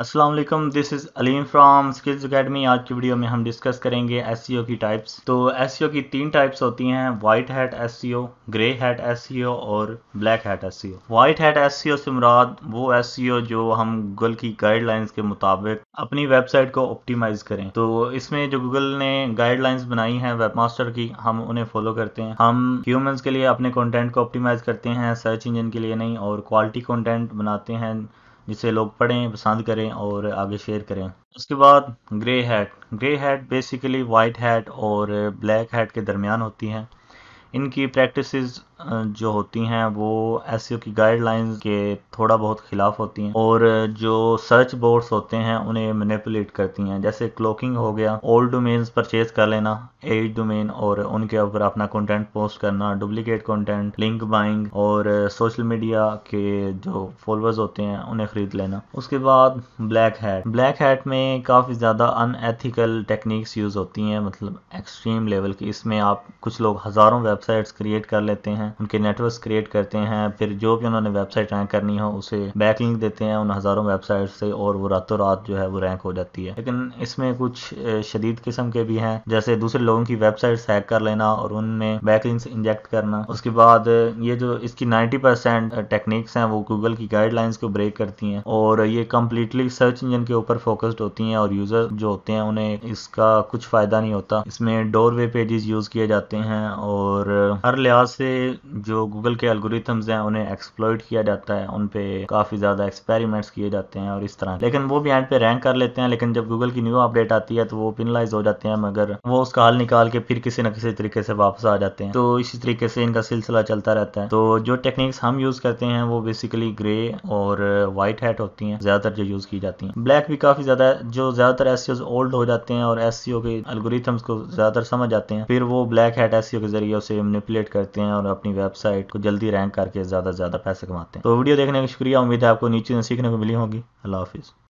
Aslam this is Aleem from skills academy आज की video में हम डिस्कस करेंगे एस e की टाइप्स तो एस e की तीन टाइप्स होती हैं white hat S E O grey hat S और black hat S E O white hat S E O से मुराद वो एस e जो हम गूगल की गाइडलाइंस के मुताबिक अपनी वेबसाइट को ऑप्टिमाइज करें तो इसमें जो गूगल ने गाइडलाइंस बनाई हैं वेब मास्टर की हम उन्हें फॉलो करते हैं हम ह्यूमन्स के लिए अपने कॉन्टेंट को ऑप्टिमाइज करते हैं सर्च इंजन के लिए नहीं और क्वालिटी कॉन्टेंट बनाते हैं जिसे लोग पढ़ें पसंद करें और आगे शेयर करें उसके बाद grey hat grey hat basically white hat और ब्लैक हैट के दरमियान होती हैं इनकी प्रैक्टिसेस जो होती हैं वो एस e की गाइडलाइंस के थोड़ा बहुत खिलाफ होती हैं और जो सर्च बोर्ड्स होते हैं उन्हें मैनिपुलेट करती हैं जैसे क्लोकिंग हो गया ओल्ड डोमेन्स परचेज कर लेना एज डोमेन और उनके ऊपर अपना कंटेंट पोस्ट करना डुप्लीकेट कंटेंट लिंक बाइंग और सोशल मीडिया के जो फॉलोअर्स होते हैं उन्हें खरीद लेना उसके बाद ब्लैक हैट ब्लैक हैट में काफ़ी ज़्यादा अनएथिकल टेक्निक्स यूज़ होती हैं मतलब एक्सट्रीम लेवल की इसमें आप कुछ लोग हज़ारों वेब वेबसाइट्स क्रिएट कर लेते हैं उनके नेटवर्क क्रिएट करते हैं फिर जो भी उन्होंने वेबसाइट रैंक करनी हो उसे बैक लिंक देते हैं उन हज़ारों वेबसाइट से और वो रातों रात जो है वो रैंक हो जाती है लेकिन इसमें कुछ शदीद किस्म के भी हैं जैसे दूसरे लोगों की वेबसाइट हैक कर लेना और उनमें बैक लिंक्स इंजेक्ट करना उसके बाद ये जो इसकी नाइन्टी परसेंट टेक्निक्स हैं वो गूगल की गाइडलाइंस को ब्रेक करती हैं और ये कम्प्लीटली सर्च इंजन के ऊपर फोकस्ड होती हैं और यूज़र जो होते हैं उन्हें इसका कुछ फ़ायदा नहीं होता इसमें डोरवे पेजेस यूज़ किए जाते हैं और हर लिहाज से जो गूगल के एल्गोरिथम्स हैं उन्हें एक्सप्लोइट किया जाता है उन पे काफ़ी ज़्यादा एक्सपेरिमेंट्स किए जाते हैं और इस तरह लेकिन वो भी एंड पे रैंक कर लेते हैं लेकिन जब गूगल की न्यू अपडेट आती है तो वो पिनलाइज हो जाते हैं मगर वो उसका हल निकाल के फिर किसी न किसी तरीके से वापस आ जाते हैं तो इसी तरीके से इनका सिलसिला चलता रहता है तो जो टेक्निक्स हम यूज़ करते हैं वो बेसिकली ग्रे और व्हाइट हैट होती हैं ज़्यादातर जो यूज़ की जाती हैं ब्लैक भी काफ़ी ज़्यादा जो ज़्यादातर एस ओल्ड e हो जाते हैं और एस e के एल्गोरिथम्स को ज़्यादातर समझ जाते हैं फिर वो ब्लैक हैट एस के जरिए उसे मैनिपुलेट करते हैं और अपनी वेबसाइट को जल्दी रैंक करके ज़्यादा से ज़्यादा पैसे कमाते हैं तो वीडियो देखने का शुक्रिया उम्मीद है आपको नीचे सीखने को मिली होगी अल्लाह हाफिज़